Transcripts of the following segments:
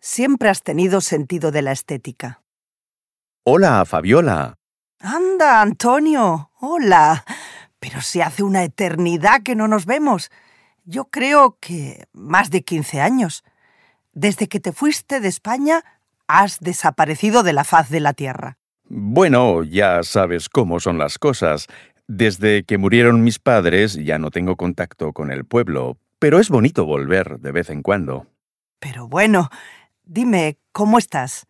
Siempre has tenido sentido de la estética. Hola, Fabiola. Anda, Antonio. Hola. Pero si hace una eternidad que no nos vemos. Yo creo que más de 15 años. Desde que te fuiste de España, has desaparecido de la faz de la Tierra. Bueno, ya sabes cómo son las cosas. Desde que murieron mis padres ya no tengo contacto con el pueblo, pero es bonito volver de vez en cuando. Pero bueno, Dime, ¿cómo estás?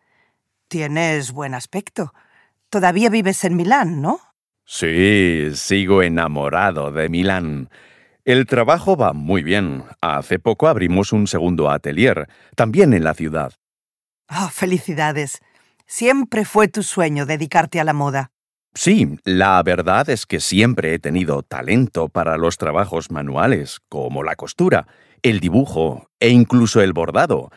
Tienes buen aspecto. Todavía vives en Milán, ¿no? Sí, sigo enamorado de Milán. El trabajo va muy bien. Hace poco abrimos un segundo atelier, también en la ciudad. Ah, felicidades. Siempre fue tu sueño dedicarte a la moda. Sí, la verdad es que siempre he tenido talento para los trabajos manuales, como la costura, el dibujo e incluso el bordado.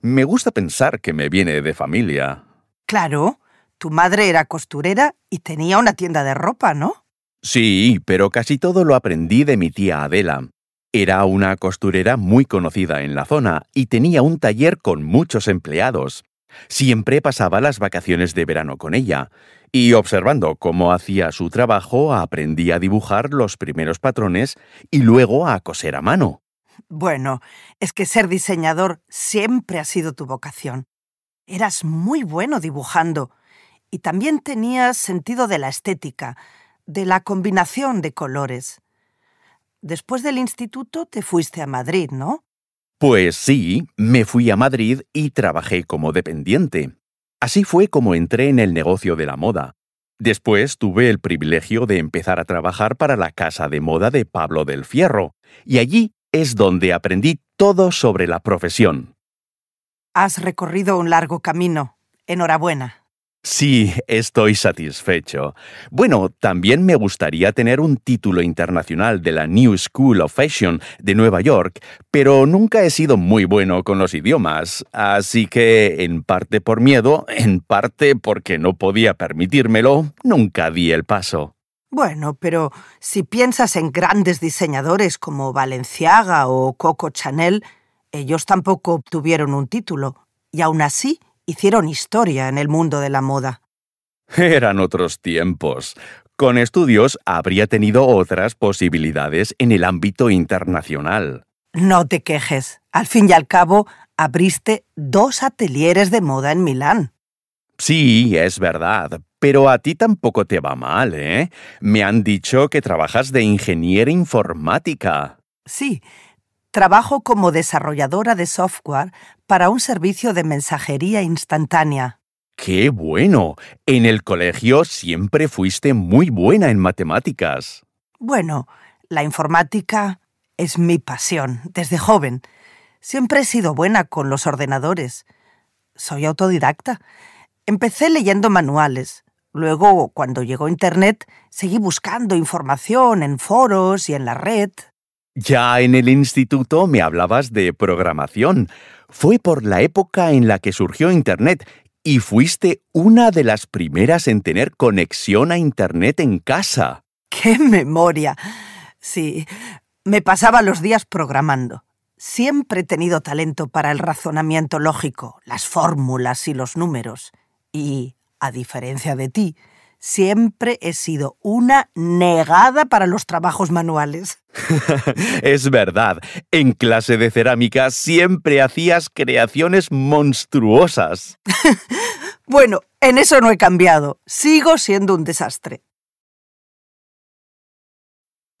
Me gusta pensar que me viene de familia. Claro, tu madre era costurera y tenía una tienda de ropa, ¿no? Sí, pero casi todo lo aprendí de mi tía Adela. Era una costurera muy conocida en la zona y tenía un taller con muchos empleados. Siempre pasaba las vacaciones de verano con ella, y observando cómo hacía su trabajo aprendí a dibujar los primeros patrones y luego a coser a mano. Bueno, es que ser diseñador siempre ha sido tu vocación. Eras muy bueno dibujando y también tenías sentido de la estética, de la combinación de colores. Después del instituto te fuiste a Madrid, ¿no? Pues sí, me fui a Madrid y trabajé como dependiente. Así fue como entré en el negocio de la moda. Después tuve el privilegio de empezar a trabajar para la casa de moda de Pablo del Fierro, y allí es donde aprendí todo sobre la profesión. Has recorrido un largo camino. Enhorabuena. Sí, estoy satisfecho. Bueno, también me gustaría tener un título internacional de la New School of Fashion de Nueva York, pero nunca he sido muy bueno con los idiomas, así que en parte por miedo, en parte porque no podía permitírmelo, nunca di el paso. Bueno, pero si piensas en grandes diseñadores como Valenciaga o Coco Chanel, ellos tampoco obtuvieron un título, y aún así hicieron historia en el mundo de la moda. Eran otros tiempos. Con estudios habría tenido otras posibilidades en el ámbito internacional. No te quejes. Al fin y al cabo, abriste dos ateliers de moda en Milán. Sí, es verdad, pero a ti tampoco te va mal, ¿eh? Me han dicho que trabajas de ingeniera informática. Sí, trabajo como desarrolladora de software para un servicio de mensajería instantánea. ¡Qué bueno! En el colegio siempre fuiste muy buena en matemáticas. Bueno, la informática es mi pasión desde joven. Siempre he sido buena con los ordenadores. Soy autodidacta Empecé leyendo manuales. Luego, cuando llegó Internet, seguí buscando información en foros y en la red. Ya en el instituto me hablabas de programación. Fue por la época en la que surgió Internet y fuiste una de las primeras en tener conexión a Internet en casa. ¡Qué memoria! Sí, me pasaba los días programando. Siempre he tenido talento para el razonamiento lógico, las fórmulas y los números. Y, a diferencia de ti, siempre he sido una negada para los trabajos manuales. es verdad, en clase de cerámica siempre hacías creaciones monstruosas. bueno, en eso no he cambiado, sigo siendo un desastre.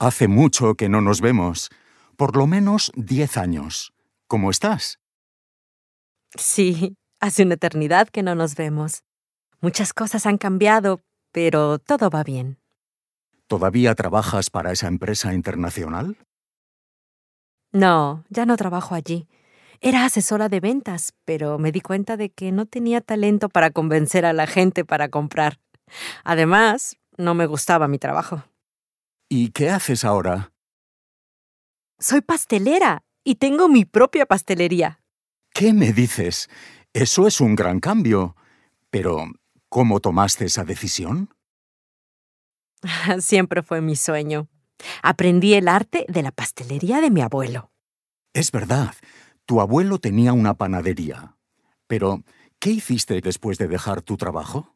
Hace mucho que no nos vemos, por lo menos diez años. ¿Cómo estás? Sí, Hace una eternidad que no nos vemos. Muchas cosas han cambiado, pero todo va bien. ¿Todavía trabajas para esa empresa internacional? No, ya no trabajo allí. Era asesora de ventas, pero me di cuenta de que no tenía talento para convencer a la gente para comprar. Además, no me gustaba mi trabajo. ¿Y qué haces ahora? Soy pastelera y tengo mi propia pastelería. ¿Qué me dices? Eso es un gran cambio. Pero, ¿cómo tomaste esa decisión? Siempre fue mi sueño. Aprendí el arte de la pastelería de mi abuelo. Es verdad, tu abuelo tenía una panadería. Pero, ¿qué hiciste después de dejar tu trabajo?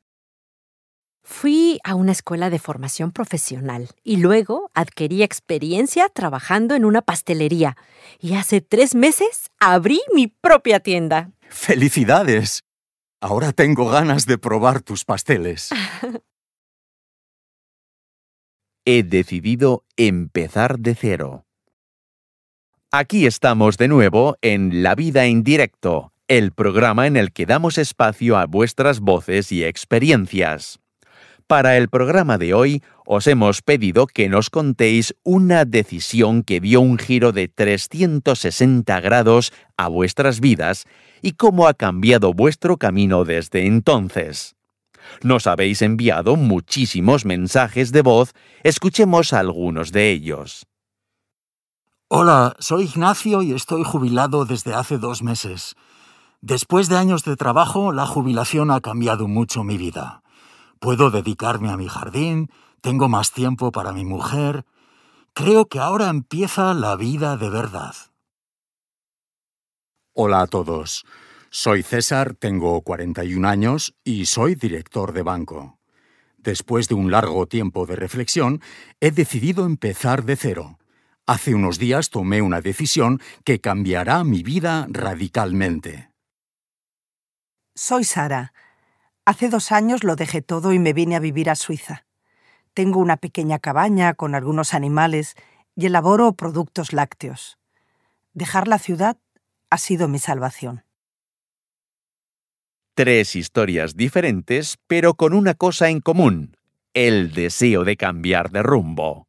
Fui a una escuela de formación profesional y luego adquirí experiencia trabajando en una pastelería. Y hace tres meses abrí mi propia tienda. ¡Felicidades! Ahora tengo ganas de probar tus pasteles. He decidido empezar de cero. Aquí estamos de nuevo en La Vida en Directo, el programa en el que damos espacio a vuestras voces y experiencias. Para el programa de hoy os hemos pedido que nos contéis una decisión que dio un giro de 360 grados a vuestras vidas y cómo ha cambiado vuestro camino desde entonces. Nos habéis enviado muchísimos mensajes de voz, escuchemos algunos de ellos. Hola, soy Ignacio y estoy jubilado desde hace dos meses. Después de años de trabajo, la jubilación ha cambiado mucho mi vida. Puedo dedicarme a mi jardín, tengo más tiempo para mi mujer. Creo que ahora empieza la vida de verdad. Hola a todos. Soy César, tengo 41 años y soy director de banco. Después de un largo tiempo de reflexión, he decidido empezar de cero. Hace unos días tomé una decisión que cambiará mi vida radicalmente. Soy Sara. Hace dos años lo dejé todo y me vine a vivir a Suiza. Tengo una pequeña cabaña con algunos animales y elaboro productos lácteos. Dejar la ciudad ha sido mi salvación. Tres historias diferentes, pero con una cosa en común, el deseo de cambiar de rumbo.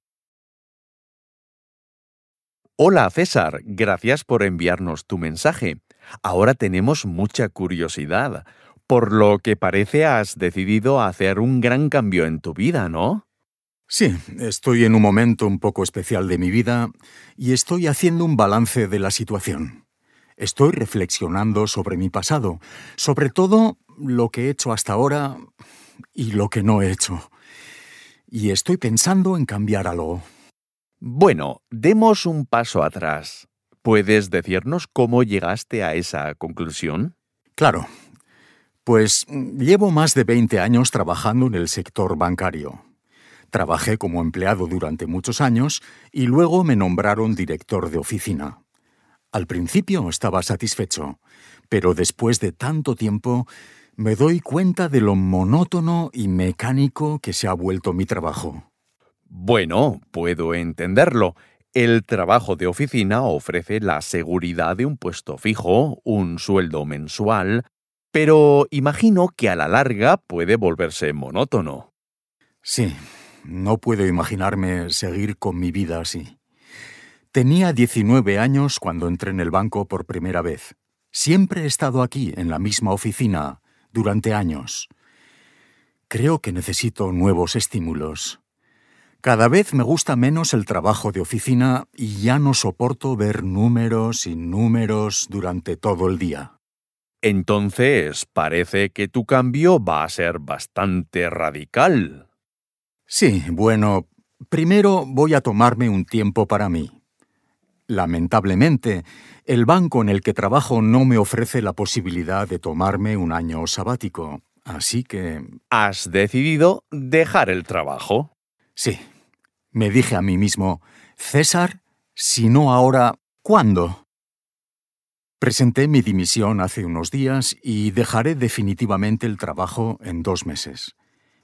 Hola César, gracias por enviarnos tu mensaje. Ahora tenemos mucha curiosidad. Por lo que parece has decidido hacer un gran cambio en tu vida, ¿no? Sí, estoy en un momento un poco especial de mi vida y estoy haciendo un balance de la situación. Estoy reflexionando sobre mi pasado, sobre todo lo que he hecho hasta ahora y lo que no he hecho. Y estoy pensando en cambiar algo. Bueno, demos un paso atrás. ¿Puedes decirnos cómo llegaste a esa conclusión? Claro. Pues llevo más de 20 años trabajando en el sector bancario Trabajé como empleado durante muchos años y luego me nombraron director de oficina. Al principio estaba satisfecho, pero después de tanto tiempo me doy cuenta de lo monótono y mecánico que se ha vuelto mi trabajo. Bueno, puedo entenderlo. El trabajo de oficina ofrece la seguridad de un puesto fijo, un sueldo mensual, pero imagino que a la larga puede volverse monótono. Sí, no puedo imaginarme seguir con mi vida así. Tenía 19 años cuando entré en el banco por primera vez. Siempre he estado aquí, en la misma oficina, durante años. Creo que necesito nuevos estímulos. Cada vez me gusta menos el trabajo de oficina y ya no soporto ver números y números durante todo el día. Entonces, parece que tu cambio va a ser bastante radical. Sí, bueno, primero voy a tomarme un tiempo para mí. Lamentablemente, el banco en el que trabajo no me ofrece la posibilidad de tomarme un año sabático, así que... Has decidido dejar el trabajo. Sí. Me dije a mí mismo, César, si no ahora, ¿cuándo? Presenté mi dimisión hace unos días y dejaré definitivamente el trabajo en dos meses.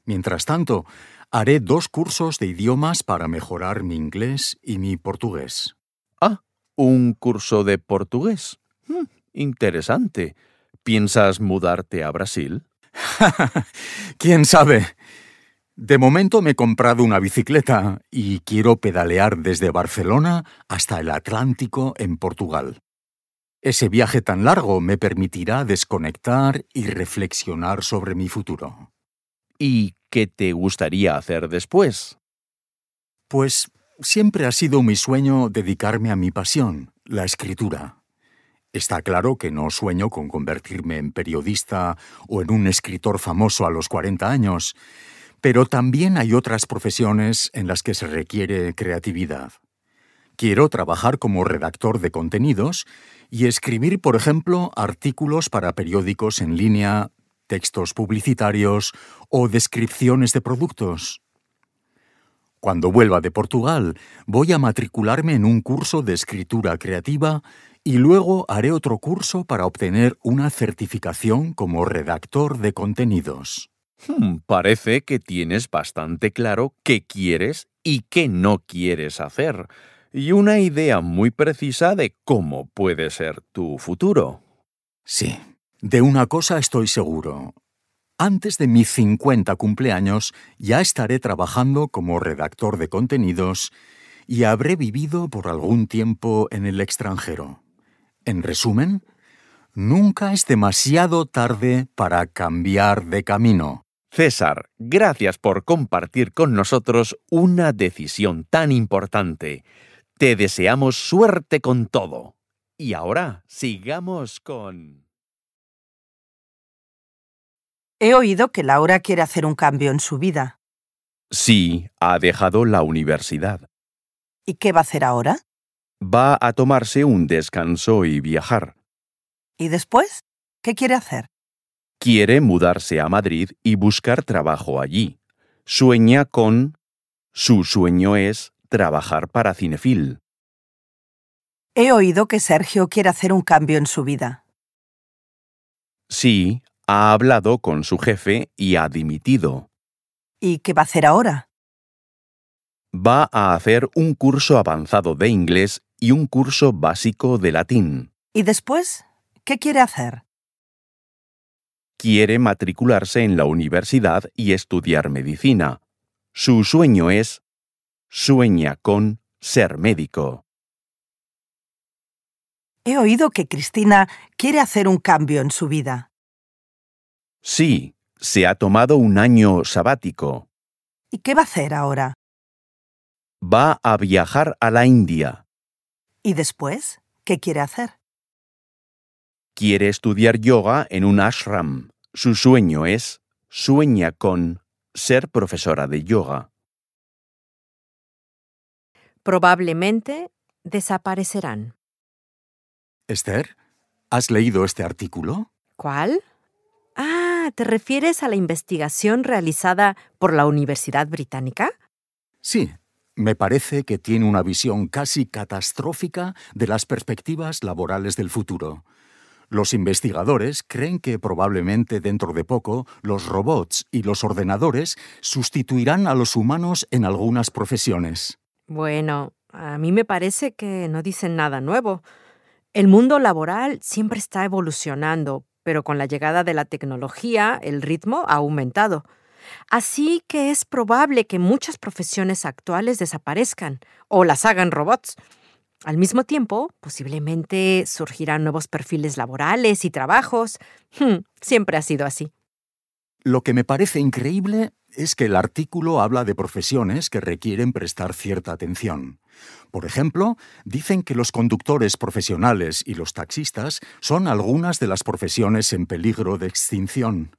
Mientras tanto, Haré dos cursos de idiomas para mejorar mi inglés y mi portugués. Ah, un curso de portugués. Hmm, interesante. ¿Piensas mudarte a Brasil? ¿Quién sabe? De momento me he comprado una bicicleta y quiero pedalear desde Barcelona hasta el Atlántico en Portugal. Ese viaje tan largo me permitirá desconectar y reflexionar sobre mi futuro. ¿Y ¿qué te gustaría hacer después? Pues siempre ha sido mi sueño dedicarme a mi pasión, la escritura. Está claro que no sueño con convertirme en periodista o en un escritor famoso a los 40 años, pero también hay otras profesiones en las que se requiere creatividad. Quiero trabajar como redactor de contenidos y escribir, por ejemplo, artículos para periódicos en línea textos publicitarios o descripciones de productos. Cuando vuelva de Portugal, voy a matricularme en un curso de escritura creativa y luego haré otro curso para obtener una certificación como redactor de contenidos. Hmm, parece que tienes bastante claro qué quieres y qué no quieres hacer, y una idea muy precisa de cómo puede ser tu futuro. Sí. De una cosa estoy seguro. Antes de mis 50 cumpleaños ya estaré trabajando como redactor de contenidos y habré vivido por algún tiempo en el extranjero. En resumen, nunca es demasiado tarde para cambiar de camino. César, gracias por compartir con nosotros una decisión tan importante. Te deseamos suerte con todo. Y ahora sigamos con... He oído que Laura quiere hacer un cambio en su vida. Sí, ha dejado la universidad. ¿Y qué va a hacer ahora? Va a tomarse un descanso y viajar. ¿Y después? ¿Qué quiere hacer? Quiere mudarse a Madrid y buscar trabajo allí. Sueña con... Su sueño es trabajar para Cinefil. He oído que Sergio quiere hacer un cambio en su vida. Sí, ha hablado con su jefe y ha dimitido. ¿Y qué va a hacer ahora? Va a hacer un curso avanzado de inglés y un curso básico de latín. ¿Y después? ¿Qué quiere hacer? Quiere matricularse en la universidad y estudiar medicina. Su sueño es... Sueña con ser médico. He oído que Cristina quiere hacer un cambio en su vida. Sí, se ha tomado un año sabático. ¿Y qué va a hacer ahora? Va a viajar a la India. ¿Y después? ¿Qué quiere hacer? Quiere estudiar yoga en un ashram. Su sueño es, sueña con, ser profesora de yoga. Probablemente desaparecerán. Esther, ¿has leído este artículo? ¿Cuál? ¿te refieres a la investigación realizada por la Universidad Británica? Sí, me parece que tiene una visión casi catastrófica de las perspectivas laborales del futuro. Los investigadores creen que probablemente dentro de poco los robots y los ordenadores sustituirán a los humanos en algunas profesiones. Bueno, a mí me parece que no dicen nada nuevo. El mundo laboral siempre está evolucionando, pero con la llegada de la tecnología el ritmo ha aumentado. Así que es probable que muchas profesiones actuales desaparezcan o las hagan robots. Al mismo tiempo, posiblemente surgirán nuevos perfiles laborales y trabajos. Hmm, siempre ha sido así. Lo que me parece increíble es que el artículo habla de profesiones que requieren prestar cierta atención. Por ejemplo, dicen que los conductores profesionales y los taxistas son algunas de las profesiones en peligro de extinción.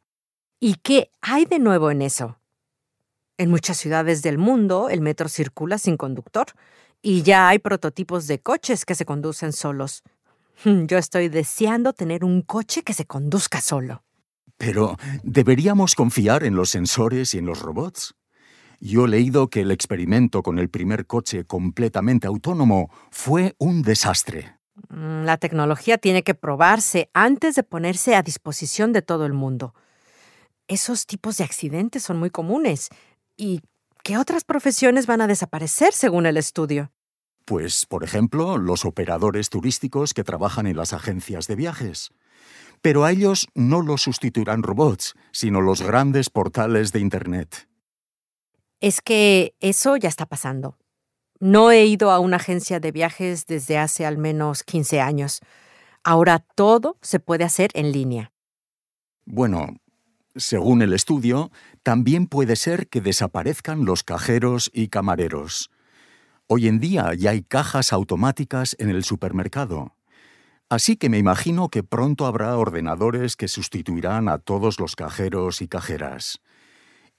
¿Y qué hay de nuevo en eso? En muchas ciudades del mundo el metro circula sin conductor y ya hay prototipos de coches que se conducen solos. Yo estoy deseando tener un coche que se conduzca solo. Pero, ¿deberíamos confiar en los sensores y en los robots? Yo he leído que el experimento con el primer coche completamente autónomo fue un desastre. Mm, la tecnología tiene que probarse antes de ponerse a disposición de todo el mundo. Esos tipos de accidentes son muy comunes. ¿Y qué otras profesiones van a desaparecer según el estudio? Pues, por ejemplo, los operadores turísticos que trabajan en las agencias de viajes. Pero a ellos no los sustituirán robots, sino los grandes portales de Internet es que eso ya está pasando. No he ido a una agencia de viajes desde hace al menos 15 años. Ahora todo se puede hacer en línea. Bueno, según el estudio, también puede ser que desaparezcan los cajeros y camareros. Hoy en día ya hay cajas automáticas en el supermercado. Así que me imagino que pronto habrá ordenadores que sustituirán a todos los cajeros y cajeras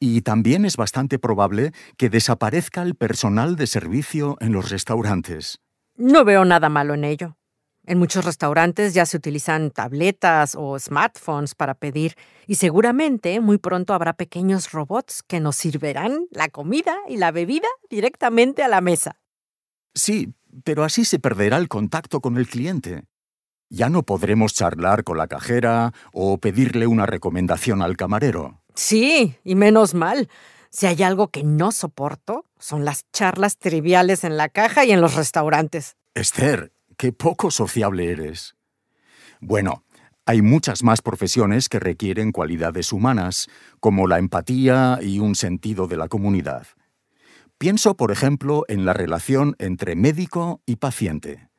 y también es bastante probable que desaparezca el personal de servicio en los restaurantes. No veo nada malo en ello. En muchos restaurantes ya se utilizan tabletas o smartphones para pedir y seguramente muy pronto habrá pequeños robots que nos sirverán la comida y la bebida directamente a la mesa. Sí, pero así se perderá el contacto con el cliente. Ya no podremos charlar con la cajera o pedirle una recomendación al camarero. Sí, y menos mal. Si hay algo que no soporto, son las charlas triviales en la caja y en los restaurantes. Esther, qué poco sociable eres. Bueno, hay muchas más profesiones que requieren cualidades humanas, como la empatía y un sentido de la comunidad. Pienso, por ejemplo, en la relación entre médico y paciente.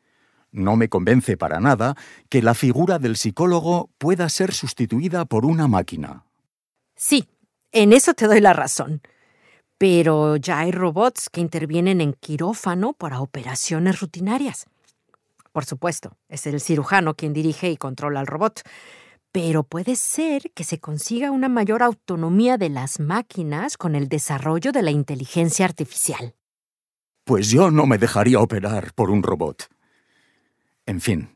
No me convence para nada que la figura del psicólogo pueda ser sustituida por una máquina. Sí, en eso te doy la razón. Pero ya hay robots que intervienen en quirófano para operaciones rutinarias. Por supuesto, es el cirujano quien dirige y controla al robot. Pero puede ser que se consiga una mayor autonomía de las máquinas con el desarrollo de la inteligencia artificial. Pues yo no me dejaría operar por un robot. En fin,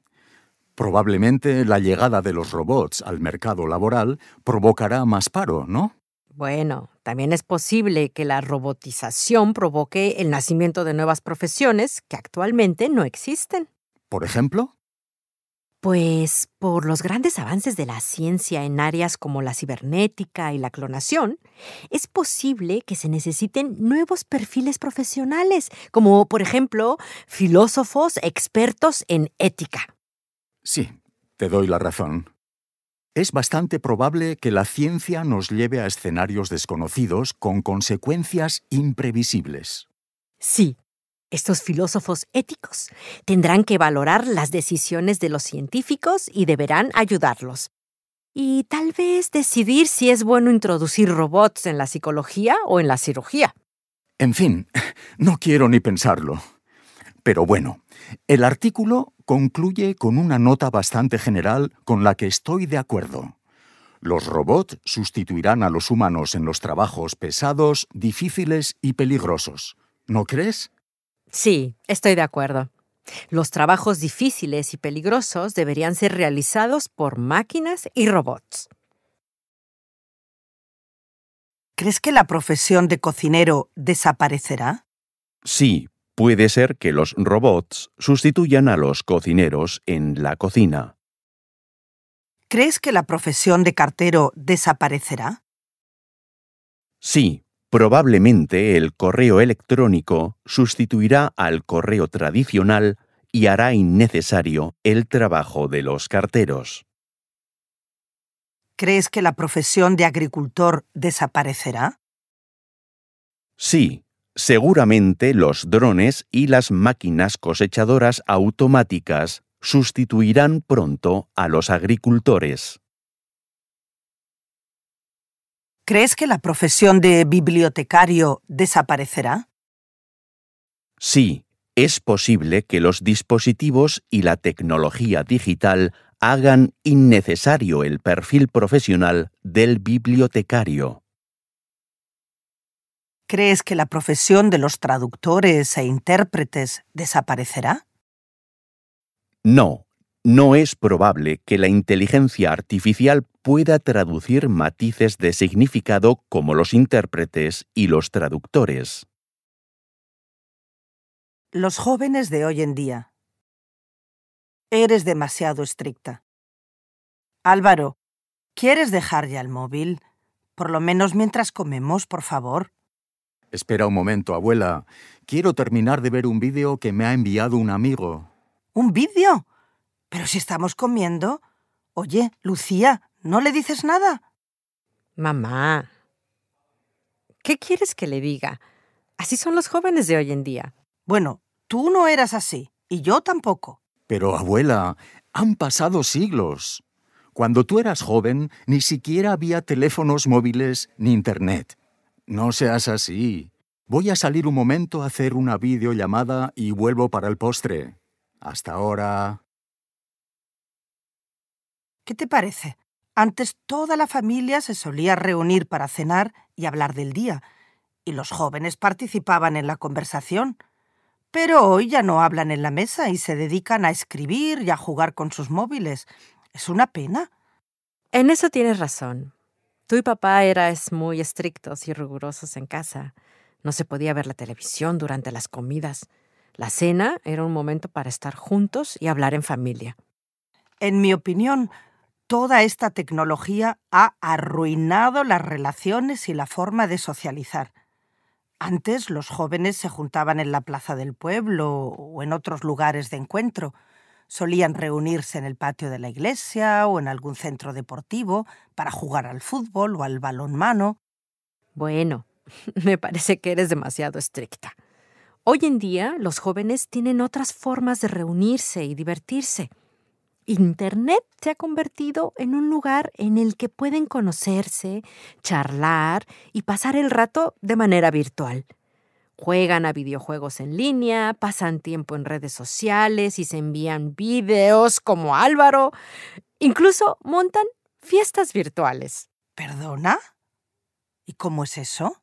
Probablemente la llegada de los robots al mercado laboral provocará más paro, ¿no? Bueno, también es posible que la robotización provoque el nacimiento de nuevas profesiones que actualmente no existen. ¿Por ejemplo? Pues por los grandes avances de la ciencia en áreas como la cibernética y la clonación, es posible que se necesiten nuevos perfiles profesionales, como por ejemplo filósofos expertos en ética. Sí, te doy la razón. Es bastante probable que la ciencia nos lleve a escenarios desconocidos con consecuencias imprevisibles. Sí, estos filósofos éticos tendrán que valorar las decisiones de los científicos y deberán ayudarlos. Y tal vez decidir si es bueno introducir robots en la psicología o en la cirugía. En fin, no quiero ni pensarlo. Pero bueno, el artículo concluye con una nota bastante general con la que estoy de acuerdo. Los robots sustituirán a los humanos en los trabajos pesados, difíciles y peligrosos. ¿No crees? Sí, estoy de acuerdo. Los trabajos difíciles y peligrosos deberían ser realizados por máquinas y robots. ¿Crees que la profesión de cocinero desaparecerá? Sí, Puede ser que los robots sustituyan a los cocineros en la cocina. ¿Crees que la profesión de cartero desaparecerá? Sí, probablemente el correo electrónico sustituirá al correo tradicional y hará innecesario el trabajo de los carteros. ¿Crees que la profesión de agricultor desaparecerá? Sí, Seguramente los drones y las máquinas cosechadoras automáticas sustituirán pronto a los agricultores. ¿Crees que la profesión de bibliotecario desaparecerá? Sí, es posible que los dispositivos y la tecnología digital hagan innecesario el perfil profesional del bibliotecario. ¿Crees que la profesión de los traductores e intérpretes desaparecerá? No, no es probable que la inteligencia artificial pueda traducir matices de significado como los intérpretes y los traductores. Los jóvenes de hoy en día. Eres demasiado estricta. Álvaro, ¿quieres dejar ya el móvil? Por lo menos mientras comemos, por favor. Espera un momento, abuela. Quiero terminar de ver un vídeo que me ha enviado un amigo. ¿Un vídeo? Pero si estamos comiendo. Oye, Lucía, ¿no le dices nada? Mamá. ¿Qué quieres que le diga? Así son los jóvenes de hoy en día. Bueno, tú no eras así, y yo tampoco. Pero, abuela, han pasado siglos. Cuando tú eras joven, ni siquiera había teléfonos móviles ni Internet. No seas así. Voy a salir un momento a hacer una videollamada y vuelvo para el postre. Hasta ahora. ¿Qué te parece? Antes toda la familia se solía reunir para cenar y hablar del día, y los jóvenes participaban en la conversación. Pero hoy ya no hablan en la mesa y se dedican a escribir y a jugar con sus móviles. Es una pena. En eso tienes razón. Tú y papá eras muy estrictos y rigurosos en casa. No se podía ver la televisión durante las comidas. La cena era un momento para estar juntos y hablar en familia. En mi opinión, toda esta tecnología ha arruinado las relaciones y la forma de socializar. Antes los jóvenes se juntaban en la plaza del pueblo o en otros lugares de encuentro. Solían reunirse en el patio de la iglesia o en algún centro deportivo para jugar al fútbol o al balonmano. Bueno, me parece que eres demasiado estricta. Hoy en día los jóvenes tienen otras formas de reunirse y divertirse. Internet se ha convertido en un lugar en el que pueden conocerse, charlar y pasar el rato de manera virtual. Juegan a videojuegos en línea, pasan tiempo en redes sociales y se envían videos como Álvaro. Incluso montan fiestas virtuales. ¿Perdona? ¿Y cómo es eso?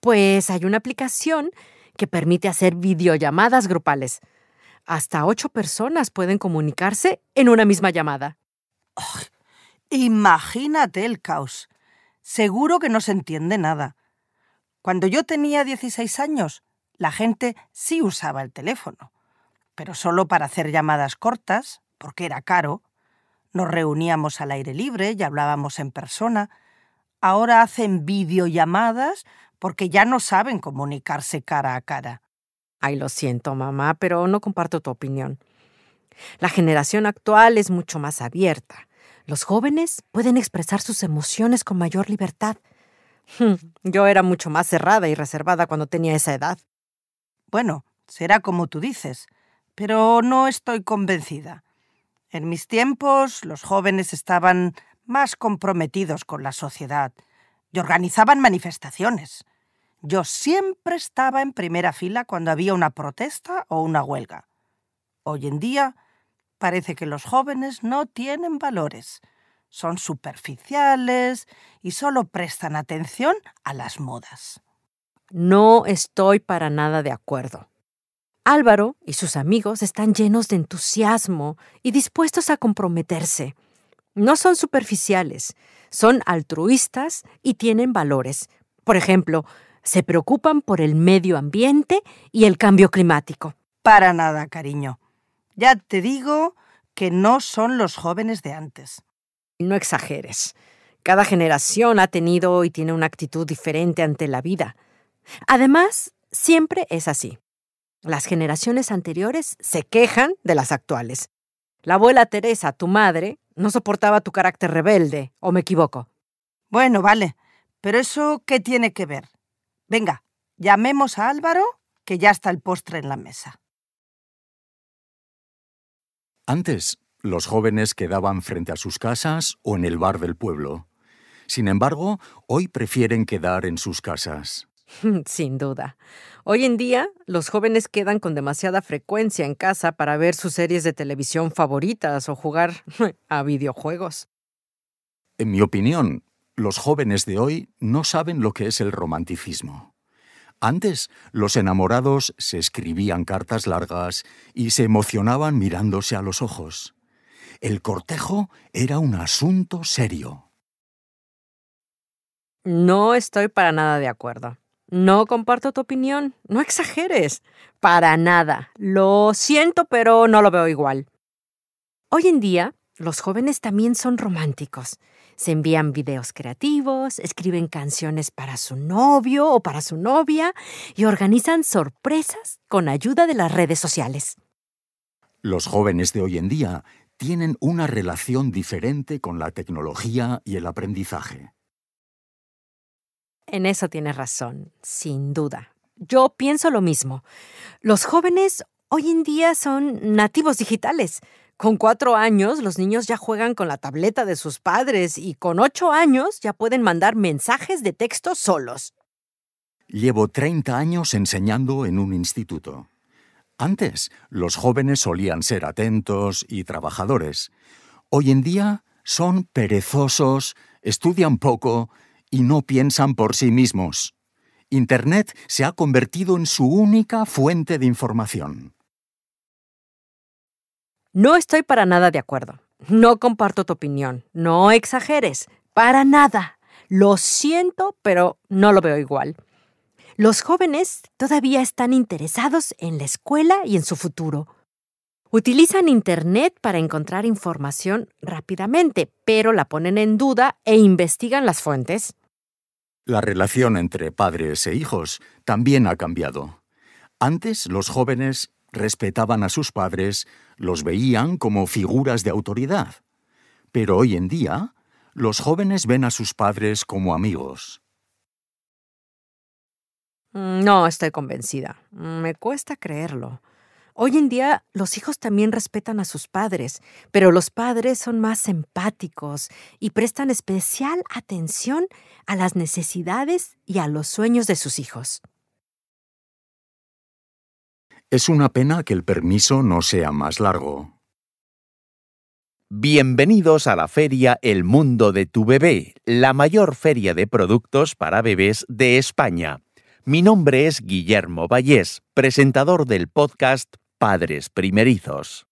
Pues hay una aplicación que permite hacer videollamadas grupales. Hasta ocho personas pueden comunicarse en una misma llamada. imagínate el caos. Seguro que no se entiende nada. Cuando yo tenía 16 años, la gente sí usaba el teléfono, pero solo para hacer llamadas cortas, porque era caro. Nos reuníamos al aire libre y hablábamos en persona. Ahora hacen videollamadas porque ya no saben comunicarse cara a cara. Ay, lo siento, mamá, pero no comparto tu opinión. La generación actual es mucho más abierta. Los jóvenes pueden expresar sus emociones con mayor libertad Yo era mucho más cerrada y reservada cuando tenía esa edad. Bueno, será como tú dices, pero no estoy convencida. En mis tiempos los jóvenes estaban más comprometidos con la sociedad y organizaban manifestaciones. Yo siempre estaba en primera fila cuando había una protesta o una huelga. Hoy en día parece que los jóvenes no tienen valores son superficiales y solo prestan atención a las modas. No estoy para nada de acuerdo. Álvaro y sus amigos están llenos de entusiasmo y dispuestos a comprometerse. No son superficiales, son altruistas y tienen valores. Por ejemplo, se preocupan por el medio ambiente y el cambio climático. Para nada, cariño. Ya te digo que no son los jóvenes de antes. No exageres. Cada generación ha tenido y tiene una actitud diferente ante la vida. Además, siempre es así. Las generaciones anteriores se quejan de las actuales. La abuela Teresa, tu madre, no soportaba tu carácter rebelde, ¿o me equivoco? Bueno, vale. Pero eso, ¿qué tiene que ver? Venga, llamemos a Álvaro, que ya está el postre en la mesa. Antes, los jóvenes quedaban frente a sus casas o en el bar del pueblo. Sin embargo, hoy prefieren quedar en sus casas. Sin duda. Hoy en día, los jóvenes quedan con demasiada frecuencia en casa para ver sus series de televisión favoritas o jugar a videojuegos. En mi opinión, los jóvenes de hoy no saben lo que es el romanticismo. Antes, los enamorados se escribían cartas largas y se emocionaban mirándose a los ojos. El cortejo era un asunto serio. No estoy para nada de acuerdo. No comparto tu opinión. No exageres. Para nada. Lo siento, pero no lo veo igual. Hoy en día, los jóvenes también son románticos. Se envían videos creativos, escriben canciones para su novio o para su novia y organizan sorpresas con ayuda de las redes sociales. Los jóvenes de hoy en día tienen una relación diferente con la tecnología y el aprendizaje. En eso tienes razón, sin duda. Yo pienso lo mismo. Los jóvenes hoy en día son nativos digitales. Con cuatro años los niños ya juegan con la tableta de sus padres y con ocho años ya pueden mandar mensajes de texto solos. Llevo 30 años enseñando en un instituto. Antes, los jóvenes solían ser atentos y trabajadores. Hoy en día son perezosos, estudian poco y no piensan por sí mismos. Internet se ha convertido en su única fuente de información. No estoy para nada de acuerdo. No comparto tu opinión. No exageres. Para nada. Lo siento, pero no lo veo igual los jóvenes todavía están interesados en la escuela y en su futuro. Utilizan Internet para encontrar información rápidamente, pero la ponen en duda e investigan las fuentes. La relación entre padres e hijos también ha cambiado. Antes los jóvenes respetaban a sus padres, los veían como figuras de autoridad. Pero hoy en día, los jóvenes ven a sus padres como amigos. Mm, no estoy convencida. Mm, me cuesta creerlo. Hoy en día los hijos también respetan a sus padres, pero los padres son más empáticos y prestan especial atención a las necesidades y a los sueños de sus hijos. Es una pena que el permiso no sea más largo. Bienvenidos a la feria El Mundo de tu Bebé, la mayor feria de productos para bebés de España. Mi nombre es Guillermo Vallés, presentador del podcast Padres Primerizos.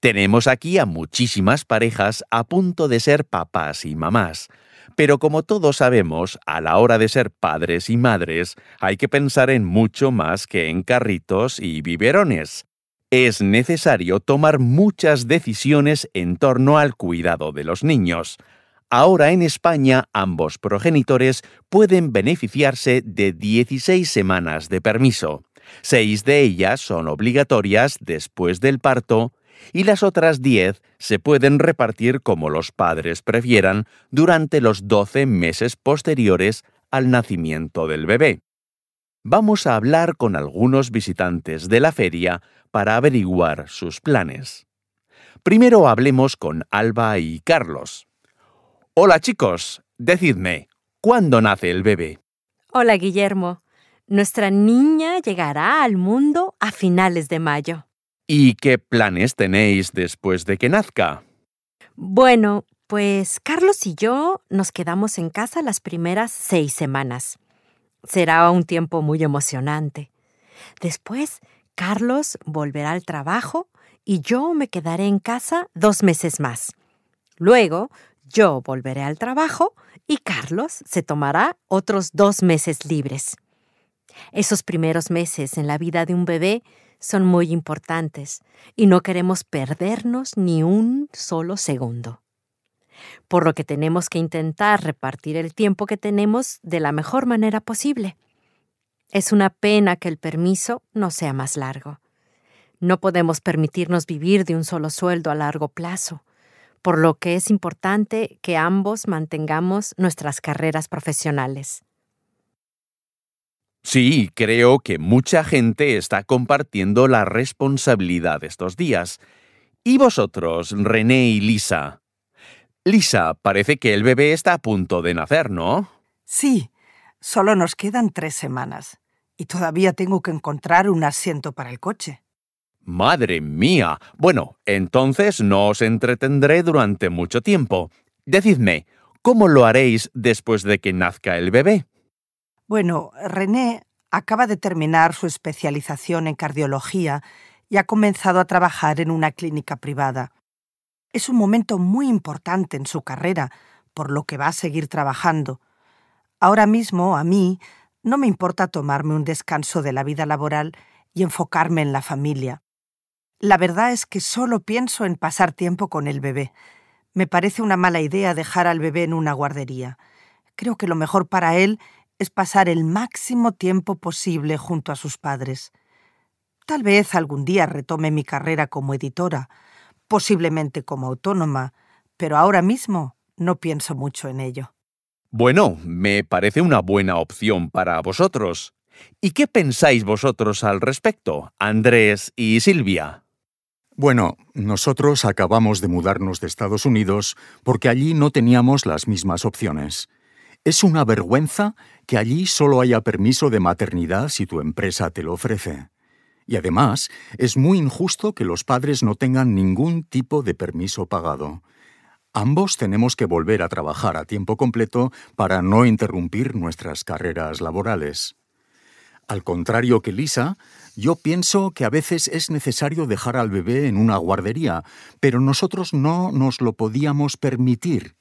Tenemos aquí a muchísimas parejas a punto de ser papás y mamás, pero como todos sabemos, a la hora de ser padres y madres hay que pensar en mucho más que en carritos y biberones. Es necesario tomar muchas decisiones en torno al cuidado de los niños. Ahora en España ambos progenitores pueden beneficiarse de 16 semanas de permiso. Seis de ellas son obligatorias después del parto y las otras 10 se pueden repartir como los padres prefieran durante los 12 meses posteriores al nacimiento del bebé. Vamos a hablar con algunos visitantes de la feria para averiguar sus planes. Primero hablemos con Alba y Carlos. Hola chicos, decidme, ¿cuándo nace el bebé? Hola Guillermo, nuestra niña llegará al mundo a finales de mayo. ¿Y qué planes tenéis después de que nazca? Bueno, pues Carlos y yo nos quedamos en casa las primeras seis semanas. Será un tiempo muy emocionante. Después, Carlos volverá al trabajo y yo me quedaré en casa dos meses más. Luego, yo volveré al trabajo y Carlos se tomará otros dos meses libres. Esos primeros meses en la vida de un bebé son muy importantes y no queremos perdernos ni un solo segundo. Por lo que tenemos que intentar repartir el tiempo que tenemos de la mejor manera posible. Es una pena que el permiso no sea más largo. No podemos permitirnos vivir de un solo sueldo a largo plazo por lo que es importante que ambos mantengamos nuestras carreras profesionales. Sí, creo que mucha gente está compartiendo la responsabilidad estos días. ¿Y vosotros, René y Lisa? Lisa, parece que el bebé está a punto de nacer, ¿no? Sí, solo nos quedan tres semanas y todavía tengo que encontrar un asiento para el coche. Madre mía. Bueno, entonces no os entretendré durante mucho tiempo. Decidme, ¿cómo lo haréis después de que nazca el bebé? Bueno, René acaba de terminar su especialización en cardiología y ha comenzado a trabajar en una clínica privada. Es un momento muy importante en su carrera, por lo que va a seguir trabajando. Ahora mismo, a mí, no me importa tomarme un descanso de la vida laboral y enfocarme en la familia. La verdad es que solo pienso en pasar tiempo con el bebé. Me parece una mala idea dejar al bebé en una guardería. Creo que lo mejor para él es pasar el máximo tiempo posible junto a sus padres. Tal vez algún día retome mi carrera como editora, posiblemente como autónoma, pero ahora mismo no pienso mucho en ello. Bueno, me parece una buena opción para vosotros. ¿Y qué pensáis vosotros al respecto, Andrés y Silvia? Bueno, nosotros acabamos de mudarnos de Estados Unidos porque allí no teníamos las mismas opciones. Es una vergüenza que allí solo haya permiso de maternidad si tu empresa te lo ofrece. Y además, es muy injusto que los padres no tengan ningún tipo de permiso pagado. Ambos tenemos que volver a trabajar a tiempo completo para no interrumpir nuestras carreras laborales. Al contrario que Lisa, yo pienso que a veces es necesario dejar al bebé en una guardería, pero nosotros no nos lo podíamos permitir,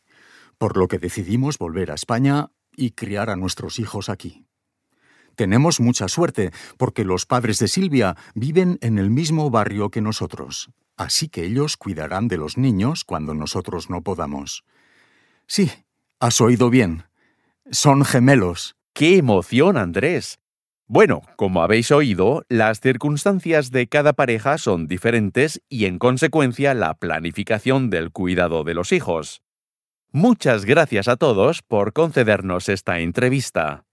por lo que decidimos volver a España y criar a nuestros hijos aquí. Tenemos mucha suerte, porque los padres de Silvia viven en el mismo barrio que nosotros, así que ellos cuidarán de los niños cuando nosotros no podamos. Sí, has oído bien. Son gemelos. ¡Qué emoción, Andrés! Bueno, como habéis oído, las circunstancias de cada pareja son diferentes y en consecuencia la planificación del cuidado de los hijos. Muchas gracias a todos por concedernos esta entrevista.